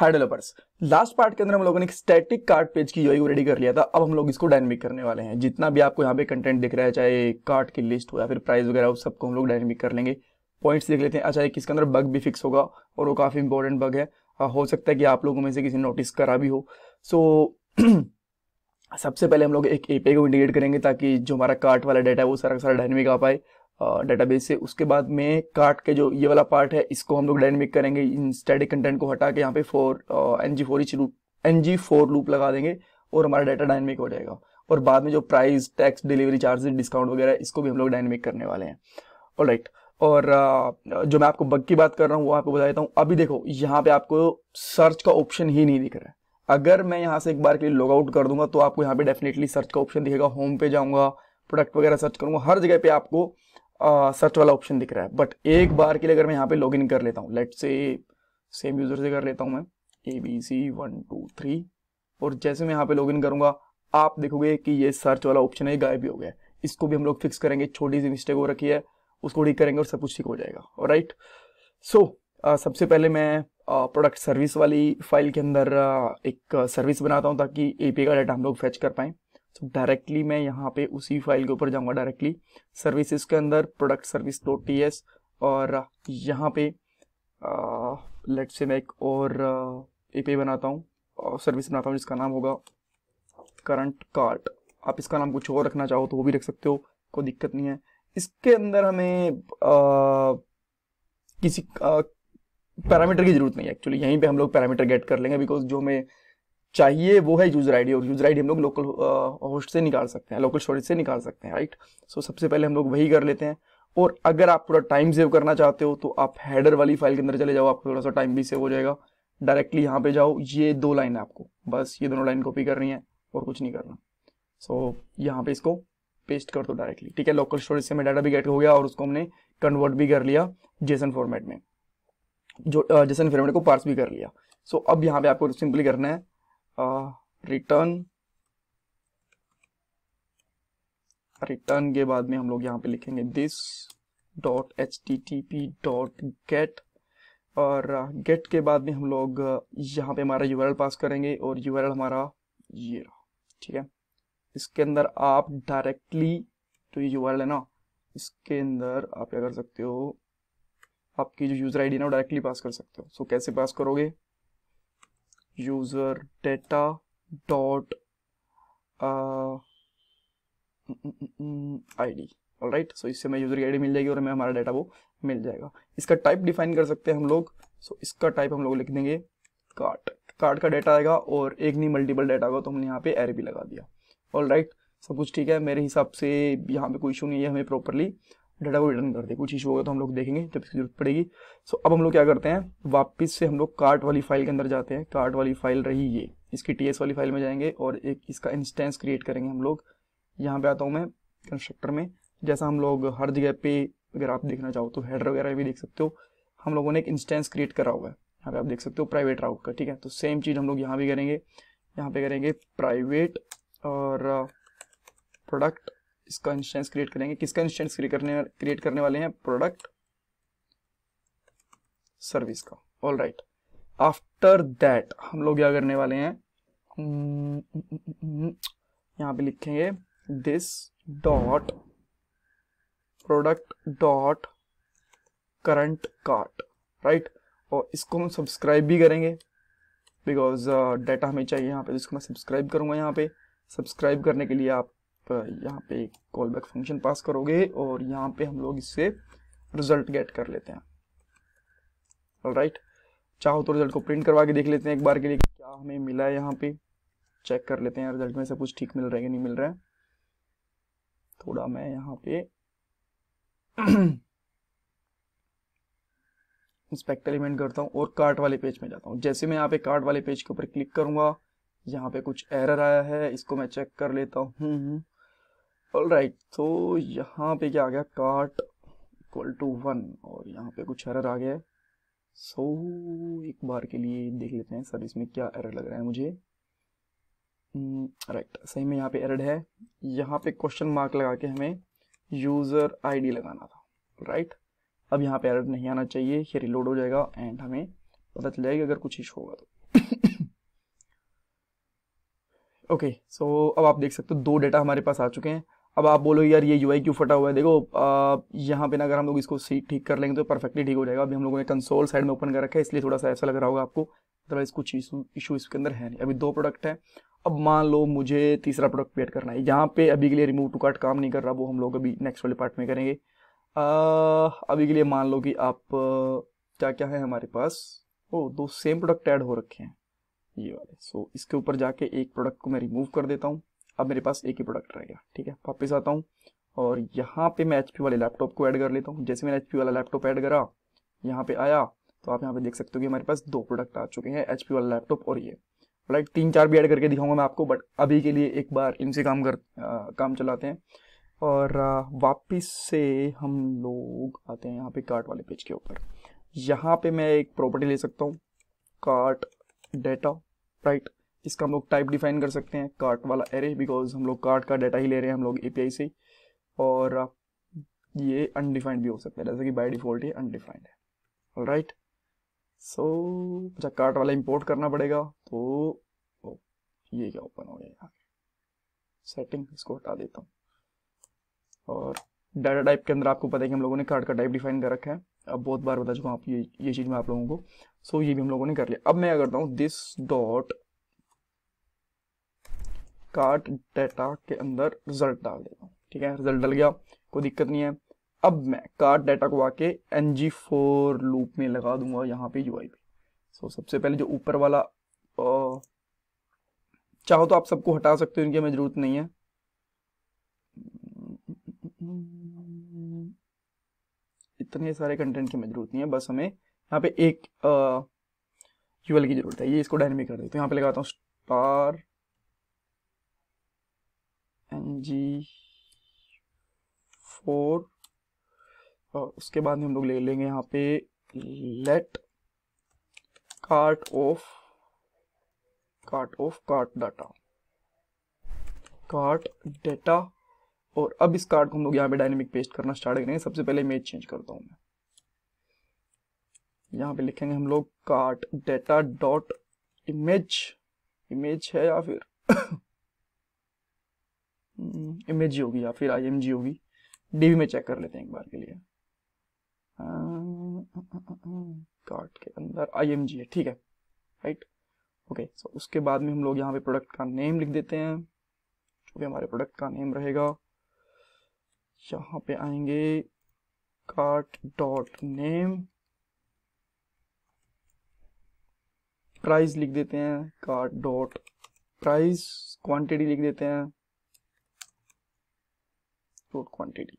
High developers last part के अंदर हम लोगों ने स्टैटिक कार्ड पेज की यूआई को रेडी कर लिया था अब हम लोग इसको डायनेमिक करने वाले हैं जितना भी आपको यहाँ पे कंटेंट दिख रहा है चाहे कार्ड की लिस्ट हो या फिर प्राइस वगैरह हो सबको हम लोग डायनेमिक कर लेंगे पॉइंट्स देख लेते हैं अच्छा किसके इसके अंदर बग भी फिक्स होगा और वो काफ़ी इंपॉर्टेंट बग है हो सकता है कि आप लोगों में से किसी ने नोटिस करा भी हो सो so, सबसे पहले हम लोग एक एपीआई को इंडिकेट करेंगे ताकि जो हमारा कार्ट वाला डाटा है वो सारा सारा डायनेमिक आ पाए डेटाबेस से उसके बाद में कार्ट के जो ये वाला पार्ट है इसको हम लोग डायनेमिक करेंगे इन स्टैटिक कंटेंट को हटा के यहाँ पे for N G for each loop N G for loop लगा देंगे और हमारा डाटा डायनेमिक हो जाएगा और बाद में जो price tax delivery charges discount वगैरह इसको भी हम लोग डायनेमिक करने वाले हैं और राइट uh, और जो मैं आपको बग की बात कर रहा हूँ वो आपको बता देता हूँ अभी देखो यहाँ पे आपको सर्च का ऑप्शन ही नहीं दिख रहा है अगर मैं यहाँ से एक बार के लिए लॉग आउट कर दूंगा तो आपको यहाँ पे डेफिनेटली सर्च का ऑप्शन दिखेगा होम पे जाऊंगा प्रोडक्ट वगैरह सर्च करूंगा हर जगह पे आपको सर्च वाला ऑप्शन दिख रहा है बट एक बार के लिए अगर मैं यहाँ पे लॉग इन कर लेता हूँ लेट से सेम यूजर से कर लेता हूँ मैं A B C one two three और जैसे मैं यहाँ पे लॉग इन करूंगा आप देखोगे कि ये सर्च वाला ऑप्शन है गायब भी हो गया इसको भी हम लोग फिक्स करेंगे छोटी सी मिस्टेक हो रखी है उसको ठीक करेंगे और सब कुछ ठीक हो जाएगा और राइट सो सबसे पहले मैं प्रोडक्ट सर्विस वाली फाइल के अंदर एक सर्विस बनाता हूँ ताकि ए का डाटा हम लोग फैच कर पाएँ तो डायरेक्टली मैं यहाँ पे उसी फाइल के ऊपर जाऊँगा डायरेक्टली सर्विसेज के अंदर product service dot T S और यहाँ पे लेट से मैं एक और ए पे बनाता हूँ सर्विस बनाता हूँ जिसका नाम होगा करंट कार्ट आप इसका नाम कुछ और रखना चाहो तो वो भी रख सकते हो कोई दिक्कत नहीं है इसके अंदर हमें आ, किसी पैरामीटर की जरूरत नहीं है एक्चुअली यहीं पे हम लोग पैरामीटर गेट कर लेंगे बिकॉज जो हमें चाहिए वो है यूजर आईडी और यूजर आईडी हम लोग लोकल होस्ट से निकाल सकते हैं लोकल स्टोरेज से निकाल सकते हैं राइट सो so, सबसे पहले हम लोग वही कर लेते हैं और अगर आप थोड़ा टाइम सेव करना चाहते हो तो आप हैडर वाली फाइल के अंदर चले जाओ आपको थोड़ा सा टाइम भी सेव हो जाएगा डायरेक्टली यहाँ पे जाओ ये दो लाइन है आपको बस ये दोनों लाइन कॉपी करनी है और कुछ नहीं करना सो so, यहाँ पे इसको पेस्ट कर दो डायरेक्टली ठीक है लोकल स्टोरेज से हमें डाटा भी गेट हो गया और उसको हमने कन्वर्ट भी कर लिया जेसन फॉर्मेट में जो जेसन फॉर्मेट को पार्स भी कर लिया सो so, अब यहाँ पे आपको सिंपली करना है uh, return रिटर्न के बाद में हम लोग यहाँ पे लिखेंगे this dot H T T P dot get और गेट uh, के बाद में हम लोग uh, यहाँ पे हमारा URL पास करेंगे और URL हमारा ये ठीक है इसके अंदर आप डायरेक्टली तो ये URL है ना इसके अंदर आप क्या कर सकते हो आपकी जो यूज़र आईडी ना डायरेक्टली पास कर सकते हो सो so, कैसे पास करोगे user data dot uh, id right so इससे हमें यूजर की आईडी मिल जाएगी और हमें हमारा डाटा वो मिल जाएगा इसका टाइप डिफाइन कर सकते हैं हम लोग सो so, इसका टाइप हम लोग लिख देंगे कार्ड कार्ड का डाटा आएगा और एक नहीं मल्टीपल डाटा होगा तो हमने यहाँ पे एर भी लगा दिया ऑल राइट right, सब कुछ ठीक है मेरे हिसाब से यहाँ पे कोई इशू नहीं है हमें प्रॉपरली डाटा को रिटर्न कर दे कुछ इशू होगा तो हम लोग देखेंगे जब इसकी जरूरत पड़ेगी सो अब हम लोग क्या करते हैं वापस से हम लोग कार्ट वाली फाइल के अंदर जाते हैं कार्ट वाली फाइल रही ये इसकी टी वाली फाइल में जाएंगे और एक इसका इंस्टेंस क्रिएट करेंगे हम लोग यहाँ पे आता हूँ मैं कंस्ट्रक्टर में जैसा हम लोग हर जगह पे अगर आप देखना चाहो तो हेडर वगैरह भी देख सकते हो हम लोगों ने एक इंस्टेंस क्रिएट करा हुआ है यहाँ पे आप देख सकते हो प्राइवेट राउट का ठीक है तो सेम चीज़ हम लोग यहाँ भी करेंगे यहाँ पे करेंगे प्राइवेट और प्रोडक्ट इसका इंस्टेंस क्रिएट करेंगे किसका इंस्टेंस करने क्रिएट करने वाले हैं प्रोडक्ट सर्विस का ऑल राइट आफ्टर दैट हम लोग क्या करने वाले हैं यहाँ पे लिखेंगे this dot product dot current cart right और इसको हम सब्सक्राइब भी करेंगे बिकॉज डाटा uh, हमें चाहिए यहाँ पे तो इसको मैं सब्सक्राइब करूँगा यहाँ पे सब्सक्राइब करने के लिए आप यहाँ पे कॉल बैक फंक्शन पास करोगे और यहाँ पे हम लोग इससे रिजल्ट गेट कर लेते हैं राइट right. चाहो तो रिजल्ट को प्रिंट करवा के देख लेते हैं एक बार के लिए क्या हमें मिला है यहाँ पे चेक कर लेते हैं रिजल्ट में सब कुछ ठीक मिल रहा है कि नहीं मिल रहा है थोड़ा मैं यहाँ पे इंस्पेक्ट एलिमेंट करता हूँ और कार्ट वाले पेज में जाता हूँ जैसे मैं यहाँ पे कार्ट वाले पेज के ऊपर क्लिक करूंगा यहाँ पे कुछ एरर आया है इसको मैं चेक कर लेता हूँ ऑल राइट तो यहाँ पे क्या आ गया कार्ट इक्वल टू वन और यहाँ पे कुछ एरर आ गया है सो so, एक बार के लिए देख लेते हैं सर इसमें क्या एरर लग रहा है मुझे राइट hmm, right, सही में यहाँ पे एरर है यहाँ पे क्वेश्चन मार्क लगा के हमें यूज़र आईडी लगाना था राइट right? अब यहाँ पे एरर नहीं आना चाहिए ये रिलोड हो जाएगा एंड हमें पता चल जाएगा अगर कुछ इशू होगा तो ओके सो okay, so अब आप देख सकते हो दो डेटा हमारे पास आ चुके हैं अब आप बोलो यार ये यू क्यों फटा हुआ है देखो यहाँ पे ना अगर हम लोग इसको सीट ठीक कर लेंगे तो परफेक्टली ठीक हो जाएगा अभी हम लोगों ने कंसोल साइड में ओपन कर रखा है इसलिए थोड़ा सा ऐसा लग रहा होगा आपको अदरवाइज कुछ इशू इसके अंदर है नहीं अभी दो प्रोडक्ट हैं अब मान लो मुझे तीसरा प्रोडक्ट पेड करना है यहाँ पे अभी के लिए रिमूव टू कार्ट काम नहीं कर रहा वो हम लोग अभी नेक्स्ट वाले पार्ट में करेंगे अभी के लिए मान लो कि आप क्या क्या है हमारे पास ओ दो सेम प्रोडक्ट ऐड हो रखे हैं ये वाले सो so, इसके ऊपर जाके एक प्रोडक्ट को मैं रिमूव कर देता हूँ अब मेरे पास एक ही प्रोडक्ट रह गया ठीक है वापस आता हूँ और यहाँ पे मैं एच वाले लैपटॉप को ऐड कर लेता हूँ जैसे मैंने एच वाला लैपटॉप ऐड करा यहाँ पे आया तो आप यहाँ पे देख सकते हो कि हमारे पास दो प्रोडक्ट आ चुके हैं एच वाला लैपटॉप और ये राइट तीन चार भी ऐड करके दिखाऊंगा मैं आपको बट अभी के लिए एक बार इनसे काम कर आ, काम चलाते हैं और वापिस से हम लोग आते हैं यहाँ पे कार्ट वाले पेज के ऊपर यहाँ पे मैं एक प्रॉपर्टी ले सकता हूँ कार्ट डेटा राइट इसका हम लोग टाइप डिफाइन कर सकते हैं कार्ट वाला एरे बिकॉज हम लोग कार्ट का डाटा ही ले रहे हैं हम लोग ए से और ये अनडिफाइंड भी हो सकता है जैसे कि बाई डिफॉल्ट ये अनडिफाइंड है राइट सो अच्छा कार्ट वाला इंपोर्ट करना पड़ेगा तो ओ, ये क्या ओपन हो गया यहाँ सेटिंग इसको हटा देता हूँ और डाटा टाइप के अंदर आपको पता है कि हम लोगों ने कार्ड का टाइप डिफाइन कर रखा है अब बहुत बार बता चुका हूँ आप ये ये चीज़ में आप लोगों को सो so, ये भी हम लोगों ने कर लिया अब मैं करता हूँ दिस डॉट कार्ट डाटा के अंदर रिजल्ट डाल देता हूँ ठीक है रिजल्ट डल गया कोई दिक्कत नहीं है अब मैं कार्ट डाटा को आके एन जी फोर लूप में लगा दूंगा यहाँ पे यू आई पे सो सबसे पहले जो ऊपर वाला आ, चाहो तो आप सबको हटा सकते हो इनकी हमें जरूरत नहीं है इतने सारे कंटेंट की हमें जरूरत नहीं है बस हमें यहाँ पे एक यूएल की जरूरत है ये इसको डायनेमिक कर देते हैं यहाँ पे लगाता हूँ स्टार एन जी फोर और उसके बाद हम लोग ले लेंगे यहाँ पे let cart of cart of cart data cart data और अब इस कार्ड को हम लोग यहाँ पे डायनेमिक पेस्ट करना स्टार्ट करेंगे सबसे पहले इमेज चेंज करता हूँ मैं यहाँ पे लिखेंगे हम लोग cart data dot image image है या फिर एम होगी या फिर आई होगी डीवी में चेक कर लेते हैं एक बार के लिए कार्ड के अंदर आई एम जी है ठीक है राइट ओके सो उसके बाद में हम लोग यहाँ पे प्रोडक्ट का नेम लिख देते हैं जो भी हमारे प्रोडक्ट का नेम रहेगा यहाँ पे आएंगे कार्ट डॉट नेम प्राइस लिख देते हैं कार्ट डॉट प्राइस क्वांटिटी लिख देते हैं float quantity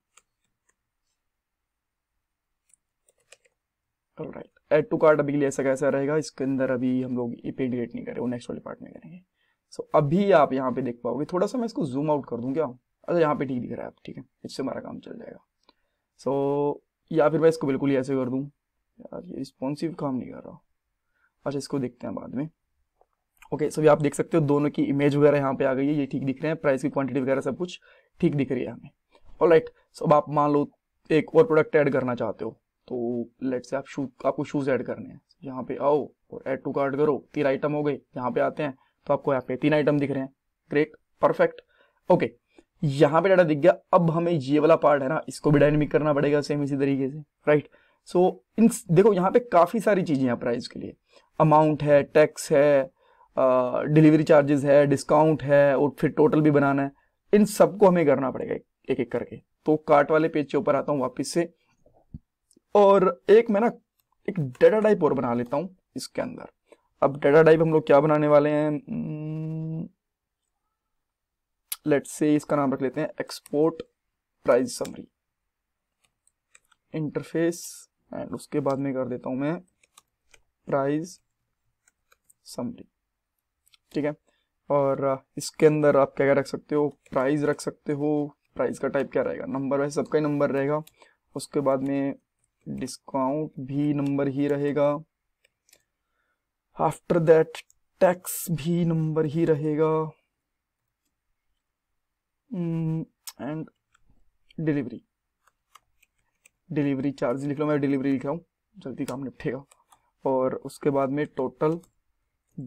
right add to card अभी के लिए ऐसा कैसा रहेगा इसके अंदर अभी हम लोग इंटीग्रेट नहीं करें वो नेक्स्ट वाले पार्ट में करेंगे सो so, अभी आप यहाँ पे देख पाओगे थोड़ा सा मैं इसको जूम आउट कर दूँ क्या अच्छा यहाँ पे ठीक दिख रहा है आप ठीक है इससे हमारा काम चल जाएगा सो so, या फिर मैं इसको बिल्कुल ही ऐसे कर दूँ यार ये रिस्पॉन्सिव काम नहीं कर रहा अच्छा इसको देखते हैं बाद में ओके okay, सभी so आप देख सकते हो दोनों की इमेज वगैरह यहाँ पे आ गई है ये ठीक दिख रहे हैं प्राइस की क्वान्टिटी वगैरह सब कुछ ठीक दिख रही है हमें ऑलराइट सब आप मान लो एक और प्रोडक्ट ऐड करना चाहते हो तो लेट से आप शू आपको शूज़ ऐड करने हैं यहाँ पे आओ और ऐड टू कार्ड करो तीन आइटम हो गए यहाँ पे आते हैं तो आपको यहाँ पे तीन आइटम दिख रहे हैं ग्रेट परफेक्ट ओके यहाँ पे डाटा दिख गया अब हमें ये वाला पार्ट है ना इसको भी डायनेमिक करना पड़ेगा सेम इसी तरीके से राइट सो इन देखो यहाँ पे काफ़ी सारी चीज़ें हैं प्राइस के लिए अमाउंट है टैक्स है डिलीवरी चार्जेस है डिस्काउंट है और फिर टोटल भी बनाना है इन सबको हमें करना पड़ेगा एक एक करके तो कार्ट वाले पेज के ऊपर आता हूँ वापिस से और एक मैं ना एक डेटा टाइप और बना लेता हूँ इसके अंदर अब डेटा टाइप हम लोग क्या बनाने वाले हैं लेट हम्म, से इसका नाम रख लेते हैं export price summary interface and उसके बाद में कर देता हूं मैं प्राइस समरी ठीक है और इसके अंदर आप क्या क्या रख सकते हो प्राइस रख सकते हो प्राइस का टाइप क्या रहेगा नंबर वैसे सबका ही नंबर रहेगा उसके बाद में डिस्काउंट भी नंबर ही रहेगा आफ्टर दैट टैक्स भी नंबर ही रहेगा एंड डिलीवरी डिलीवरी चार्ज लिख लो मैं डिलीवरी लिख रहा हूँ जल्दी काम निपटेगा और उसके बाद में टोटल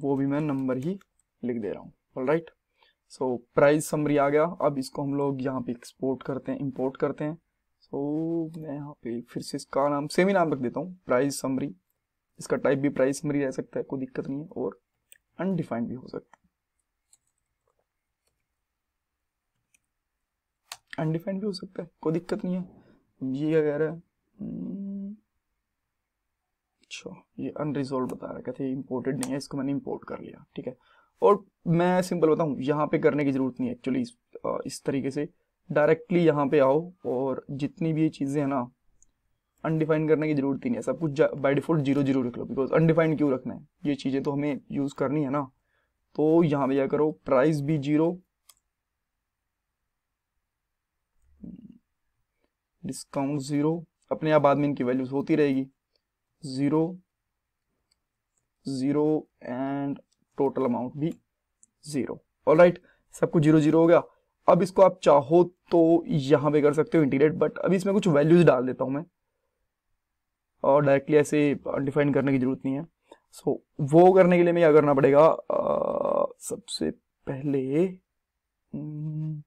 वो भी मैं नंबर ही लिख दे रहा हूँ right right? So price summary आ गया अब इसको हम लोग यहाँ पे एक्सपोर्ट करते हैं इंपोर्ट करते हैं सो so, मैं यहाँ पे फिर से इसका नाम सेम ही नाम रख देता हूँ प्राइस समरी इसका टाइप भी प्राइस समरी रह सकता है कोई दिक्कत नहीं है और अनडिफाइंड भी हो सकता है अनडिफाइंड भी हो सकता है कोई दिक्कत नहीं है ये क्या कह रहा है हम्म, अच्छा ये अनरिजोल्व बता रहा है कहते नहीं है इसको मैंने इम्पोर्ट कर लिया ठीक है और मैं सिंपल बताऊँ यहाँ पे करने की ज़रूरत नहीं है एक्चुअली इस, तरीके से डायरेक्टली यहाँ पे आओ और जितनी भी ये चीज़ें हैं ना अनडिफाइन करने की ज़रूरत ही नहीं है सब कुछ बाई डिफ़ॉल्ट जीरो जीरो रख लो बिकॉज अनडिफाइंड क्यों रखना है ये चीज़ें तो हमें यूज़ करनी है ना तो यहाँ पे क्या करो प्राइस भी जीरो डिस्काउंट ज़ीरो अपने आप बाद में इनकी वैल्यूज होती रहेगी zero zero and total amount भी जीरो ऑल राइट सब कुछ जीरो जीरो हो गया अब इसको आप चाहो तो यहां पे कर सकते हो इंटीग्रेट बट अभी इसमें कुछ वैल्यूज डाल देता हूं मैं और डायरेक्टली ऐसे डिफाइन करने की जरूरत नहीं है सो so, वो करने के लिए मैं क्या करना पड़ेगा आ, सबसे पहले हम्म,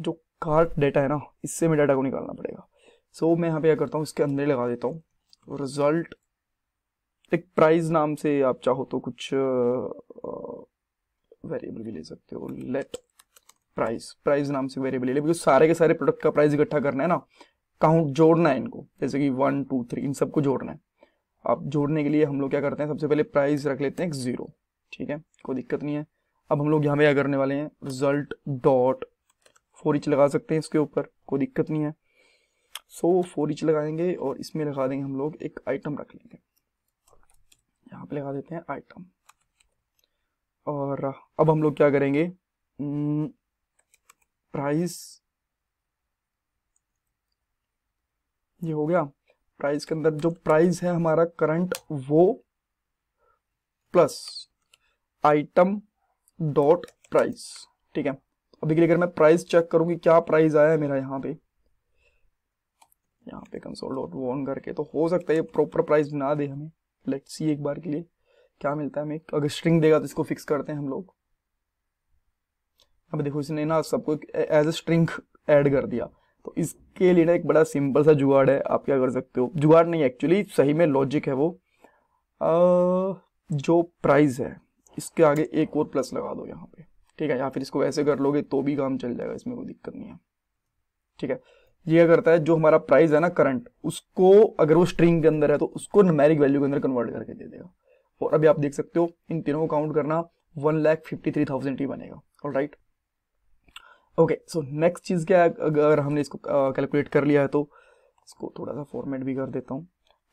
जो कार्ट डेटा है ना इससे मैं डाटा को निकालना पड़ेगा सो so, मैं यहाँ पे क्या करता हूँ इसके अंदर लगा देता हूँ रिजल्ट एक प्राइज नाम से आप चाहो तो कुछ वेरिएबल भी ले सकते हो लेट प्राइस प्राइस नाम से वेरिएबल ले बिकॉज सारे के सारे प्रोडक्ट का प्राइस इकट्ठा करना है ना काउंट जोड़ना है इनको जैसे कि वन टू थ्री इन सबको जोड़ना है अब जोड़ने के लिए हम लोग क्या करते हैं सबसे पहले प्राइस रख लेते हैं ज़ीरो ठीक है कोई दिक्कत नहीं है अब हम लोग यहाँ पे क्या करने वाले हैं रिजल्ट डॉट फोर इंच लगा सकते हैं इसके ऊपर कोई दिक्कत नहीं है सो फोर इंच लगाएंगे और इसमें लगा देंगे हम लोग एक आइटम रख लेंगे यहाँ पे लगा देते हैं आइटम और अब हम लोग क्या करेंगे प्राइस hmm, ये हो गया प्राइस के अंदर जो प्राइस है हमारा करंट वो प्लस आइटम डॉट प्राइस ठीक है अभी के लिए अगर मैं प्राइस चेक करूंगी क्या प्राइस आया है मेरा यहाँ पे यहाँ पे कंसोल डॉट वो ऑन करके तो हो सकता है ये प्रॉपर प्राइस ना दे हमें लेट्स सी एक बार के लिए क्या मिलता है हमें अगर स्ट्रिंग देगा तो इसको फिक्स करते हैं हम लोग अब देखो इसने ना सबको एज ए स्ट्रिंग ऐड कर दिया तो इसके लिए ना एक बड़ा सिंपल सा जुगाड़ है आप क्या कर सकते हो जुगाड़ नहीं एक्चुअली सही में लॉजिक है वो आ, जो प्राइस है इसके आगे एक और प्लस लगा दो यहाँ पे ठीक है या फिर इसको ऐसे कर लोगे तो भी काम चल जाएगा इसमें कोई दिक्कत नहीं है ठीक है ये क्या करता है जो हमारा प्राइस है ना करंट उसको अगर वो स्ट्रिंग के अंदर है तो उसको नमेरिक वैल्यू के अंदर कन्वर्ट करके दे देगा और अभी आप देख सकते हो इन तीनों को काउंट करना one lakh fifty three thousand ही बनेगा all right okay so next चीज़ क्या है अगर हमने इसको कैलकुलेट कर लिया है तो इसको थोड़ा सा फॉर्मेट भी कर देता हूँ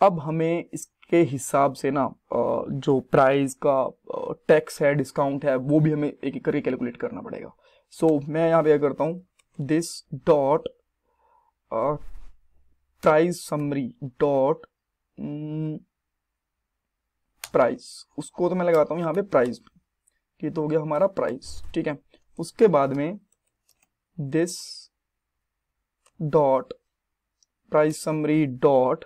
अब हमें इसके हिसाब से ना जो प्राइस का टैक्स है डिस्काउंट है वो भी हमें एक एक करके कैलकुलेट करना पड़ेगा सो so, मैं यहाँ पे करता हूँ this dot price summary dot price उसको तो मैं लगाता हूँ यहाँ पे प्राइस ये तो हो गया हमारा प्राइस ठीक है उसके बाद में this dot price summary dot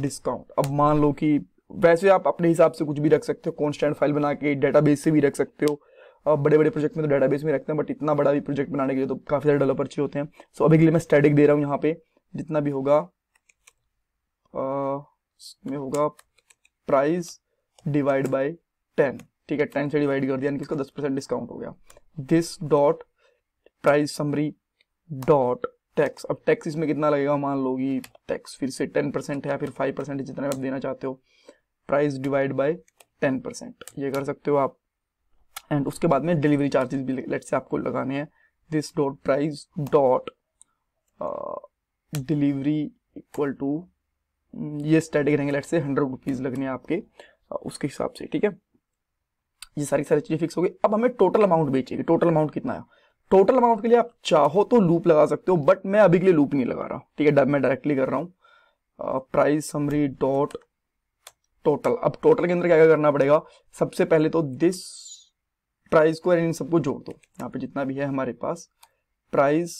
discount अब मान लो कि वैसे आप अपने हिसाब से कुछ भी रख सकते हो कॉन्स्टेंट फाइल बना के डेटाबेस से भी रख सकते हो बड़े बड़े प्रोजेक्ट में तो डेटाबेस में रखते हैं बट इतना बड़ा भी प्रोजेक्ट बनाने के लिए तो काफ़ी सारे डेवलपर चाहिए होते हैं सो अभी के लिए मैं स्टैटिक दे रहा हूँ यहाँ पे जितना भी होगा इसमें होगा प्राइस डिवाइड बाय टेन ठीक है टेन से डिवाइड कर दिया यानी कि इसका दस परसेंट डिस्काउंट हो गया this dot price summary dot tax अब टैक्स इसमें कितना लगेगा मान लो कि टैक्स फिर से टेन परसेंट है या फिर फाइव परसेंट जितना आप देना चाहते हो price divide by ten percent ये कर सकते हो आप एंड उसके बाद में डिलीवरी चार्जेस भी लेट से आपको लगाने हैं this dot price dot delivery equal to ये स्टैटिक रहेंगे लेट से हंड्रेड रुपीज़ लगने हैं आपके uh, उसके हिसाब से ठीक है ये सारी सारी चीज़ें फिक्स हो गई अब हमें टोटल अमाउंट बेचेगी टोटल अमाउंट कितना है टोटल अमाउंट के लिए आप चाहो तो लूप लगा सकते हो बट मैं अभी के लिए लूप नहीं लगा रहा हूँ ठीक है मैं डायरेक्टली कर रहा हूँ प्राइस समरी डॉट टोटल अब टोटल के अंदर क्या क्या करना पड़ेगा सबसे पहले तो दिस प्राइस को इन सबको जोड़ दो यहाँ पे जितना भी है हमारे पास प्राइस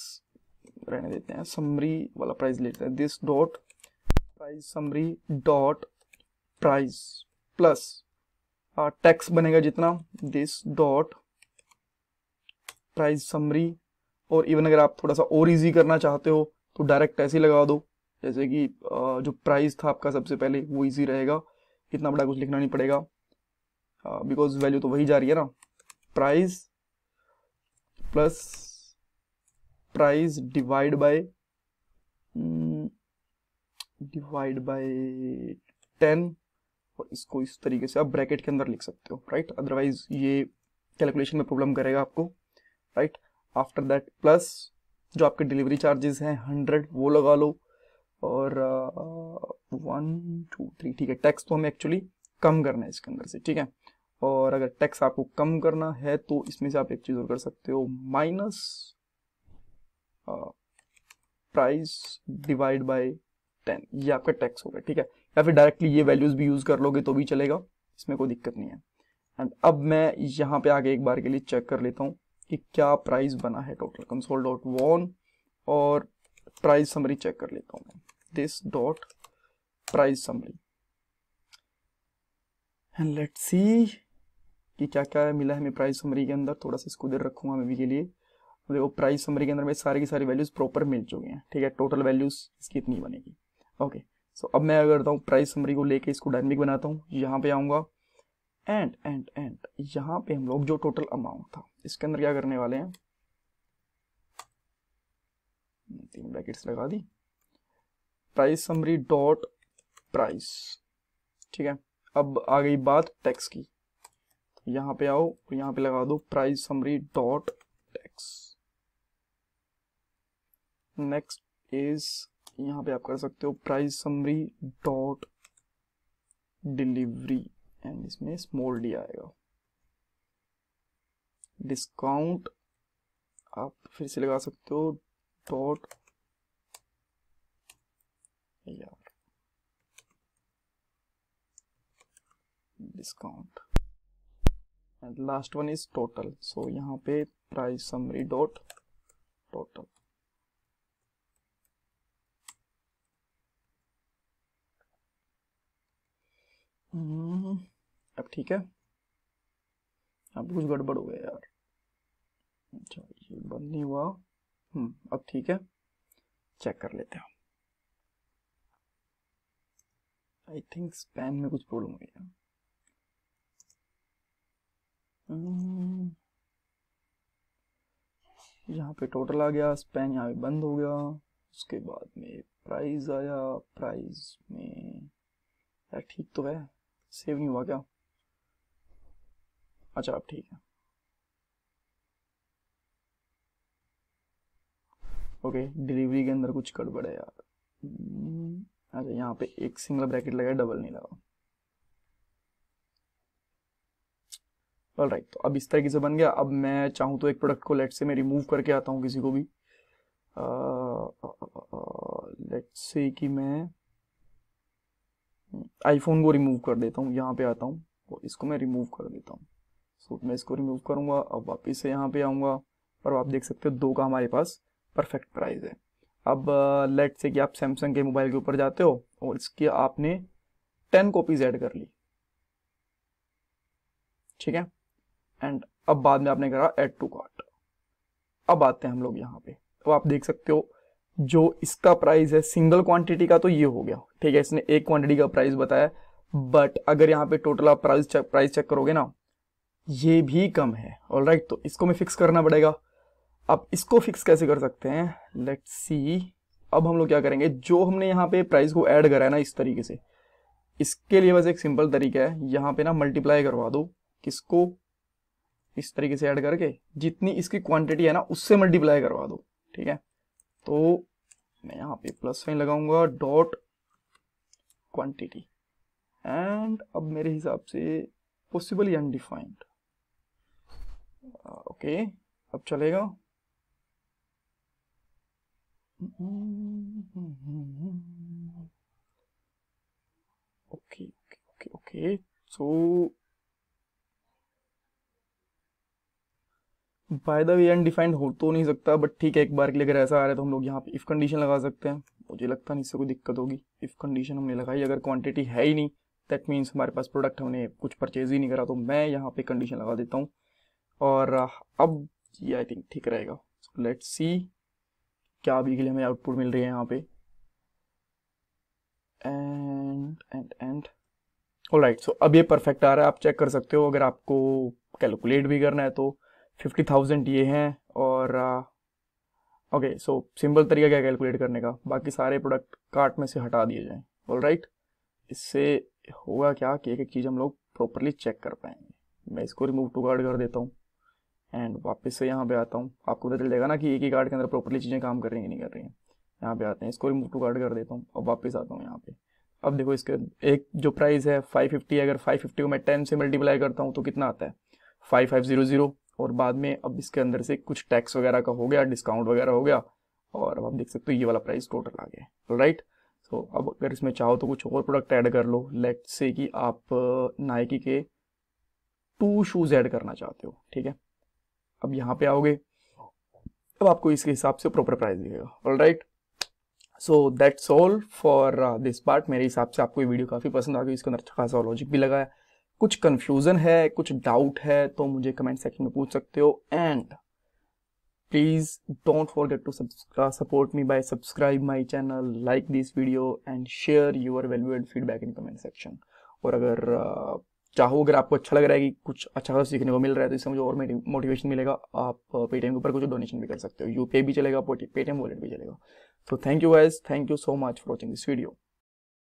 रहने देते हैं समरी वाला प्राइस लेते हैं this dot price summary dot price plus tax बनेगा जितना दिस डॉट प्राइस समरी और इवन अगर आप थोड़ा सा और इजी करना चाहते हो तो डायरेक्ट ऐसे लगा दो जैसे कि जो प्राइस था आपका सबसे पहले वो इजी रहेगा इतना बड़ा कुछ लिखना नहीं पड़ेगा बिकॉज वैल्यू तो वही जा रही है ना price plus price divide by divide by ten और इसको इस तरीके से आप ब्रैकेट के अंदर लिख सकते हो राइट अदरवाइज ये कैलकुलेशन में प्रॉब्लम करेगा आपको राइट आफ्टर दैट प्लस जो आपके डिलीवरी चार्जेस हैं हंड्रेड वो लगा लो और वन टू थ्री ठीक है टैक्स तो हमें एक्चुअली कम करना है इसके अंदर से ठीक है और अगर टैक्स आपको कम करना है तो इसमें से आप एक चीज़ और कर सकते हो minus price divide by ten ये आपका टैक्स होगा ठीक है या फिर डायरेक्टली ये वैल्यूज भी यूज़ कर लोगे तो भी चलेगा इसमें कोई दिक्कत नहीं है एंड अब मैं यहाँ पे आगे एक बार के लिए चेक कर लेता हूँ कि क्या प्राइस बना है टोटल कंसोल डॉट वॉन और प्राइस समरी चेक कर लेता हूँ मैं this dot price summary and let's see कि क्या क्या मिला है हमें प्राइस समरी के अंदर थोड़ा सा इसको देर रखूँगा मैं भी के लिए देखो प्राइस समरी के अंदर मेरे सारे की सारी वैल्यूज़ प्रॉपर मिल चुके हैं ठीक है टोटल वैल्यूज़ इसकी इतनी बनेगी ओके सो अब मैं करता हूँ प्राइस समरी को लेके इसको डायनेमिक बनाता हूँ यहाँ पे आऊँगा एंड एंड एंड यहाँ पे हम लोग जो टोटल अमाउंट था इसके अंदर क्या करने वाले हैं तीन ब्रैकेट्स लगा दी प्राइस समरी डॉट प्राइस ठीक है अब आ गई बात टैक्स की यहां पे आओ यहां पे लगा दो price summary dot tax next is यहां पे आप कर सकते हो price summary dot delivery and इसमें स्मॉल डी आएगा डिस्काउंट आप फिर से लगा सकते हो dot discount and last one is total so यहाँ पे प्राइस समरी डॉट टोटल अब ठीक है अब कुछ गड़बड़ हो गया यार अच्छा ये बंद नहीं हुआ हम्म अब ठीक है चेक कर लेते हैं आई थिंक स्पैन में कुछ प्रॉब्लम हुई है हम्म। यहाँ पे टोटल आ गया स्पेन यहाँ पे बंद हो गया उसके बाद में प्राइस आया प्राइस में यार ठीक तो है सेव नहीं हुआ क्या अच्छा अब ठीक है ओके डिलीवरी के अंदर कुछ गड़बड़ है यार हम्म, अच्छा यहाँ पे एक सिंगल ब्रैकेट लगा डबल नहीं लगा ऑल राइट तो अब इस तरीके से बन गया अब मैं चाहूँ तो एक प्रोडक्ट को लेट से मैं रिमूव करके आता हूँ किसी को भी let uh, say uh, uh, कि मैं आईफोन को रिमूव कर देता हूँ यहाँ पे आता हूँ और तो इसको मैं रिमूव कर देता हूँ सो so, मैं इसको रिमूव करूँगा अब वापस से यहाँ पे आऊँगा और आप देख सकते हो दो का हमारे पास परफेक्ट प्राइस है अब लेट से कि आप सैमसंग के मोबाइल के ऊपर जाते हो और इसकी आपने टेन कॉपीज ऐड कर ली ठीक है एंड अब बाद में आपने करा एड टू कार्ट अब आते हैं हम लोग यहाँ पे तो आप देख सकते हो जो इसका प्राइस है सिंगल क्वांटिटी का तो ये हो गया ठीक है इसने एक क्वांटिटी का प्राइस बताया बट अगर यहाँ पे टोटल आप प्राइस चेक प्राइस चेक करोगे ना ये भी कम है ऑल राइट right, तो इसको मैं फिक्स करना पड़ेगा अब इसको फिक्स कैसे कर सकते हैं लेट सी अब हम लोग क्या करेंगे जो हमने यहाँ पे प्राइस को ऐड करा है ना इस तरीके से इसके लिए बस एक सिंपल तरीका है यहाँ पे ना मल्टीप्लाई करवा दो किसको इस तरीके से ऐड करके जितनी इसकी क्वांटिटी है ना उससे मल्टीप्लाई करवा दो ठीक है तो मैं यहाँ पे प्लस साइन लगाऊंगा डॉट क्वांटिटी एंड अब मेरे हिसाब से पॉसिबली अनडिफाइंड ओके अब चलेगा okay okay okay okay so by the way undefined हो तो नहीं सकता बट ठीक है एक बार के लिए अगर ऐसा आ रहा है तो हम लोग यहाँ पे इफ़ कंडीशन लगा सकते हैं मुझे लगता नहीं इससे कोई दिक्कत होगी इफ़ कंडीशन हमने लगाई अगर क्वांटिटी है ही नहीं दैट मीन्स हमारे पास प्रोडक्ट हमने कुछ परचेज ही नहीं करा तो मैं यहाँ पे कंडीशन लगा देता हूँ और अब ये आई थिंक ठीक रहेगा लेट सी क्या अभी के लिए हमें आउटपुट मिल रही है यहाँ पे and and and right so अब ये परफेक्ट आ रहा है आप चेक कर सकते हो अगर आपको कैलकुलेट भी करना है तो फिफ्टी थाउजेंड ये हैं और ओके सो सिंपल तरीका क्या कैलकुलेट करने का बाकी सारे प्रोडक्ट कार्ट में से हटा दिए जाएं ऑल राइट इससे होगा क्या कि एक एक चीज़ हम लोग प्रॉपरली चेक कर पाएंगे मैं इसको रिमूव टू कार्ड कर देता हूँ एंड वापस से यहाँ पे आता हूँ आपको पता चल जाएगा ना कि एक ही कार्ड के अंदर प्रॉपरली चीज़ें काम कर रही हैं कि नहीं कर रही हैं यहाँ पे आते हैं इसको रिमूव टू कार्ड कर देता हूँ और वापस आता हूँ यहाँ पे अब देखो इसके एक जो प्राइस है 550 अगर 550 को मैं 10 से मल्टीप्लाई करता हूँ तो कितना आता है 5500 और बाद में अब इसके अंदर से कुछ टैक्स वगैरह का हो गया डिस्काउंट वगैरह हो गया और अब आप देख सकते हो ये वाला प्राइस टोटल आ गया राइट सो so, अब अगर इसमें चाहो तो कुछ और प्रोडक्ट ऐड कर लो लेट से कि आप नाइकी के टू शूज़ ऐड करना चाहते हो ठीक है अब यहाँ पे आओगे अब आपको इसके हिसाब से प्रॉपर प्राइस दिखेगा all right so that's all for this part मेरे हिसाब से आपको ये वीडियो काफ़ी पसंद आ गई इसके अंदर अच्छा खासा लॉजिक भी लगाया कुछ कन्फ्यूज़न है कुछ डाउट है तो मुझे कमेंट सेक्शन में पूछ सकते हो and please don't forget to support me by subscribe my channel like this video and share your valued feedback in comment section और अगर चाहो अगर आपको अच्छा लग रहा है कि कुछ अच्छा सीखने को मिल रहा है तो इससे मुझे और मोटिवेशन मिलेगा आप पेटीएम के ऊपर कुछ डोनेशन भी कर सकते हो यूपीआई भी चलेगा पेटीएम वॉलेट भी चलेगा तो थैंक यू वाइज thank you so much for watching this video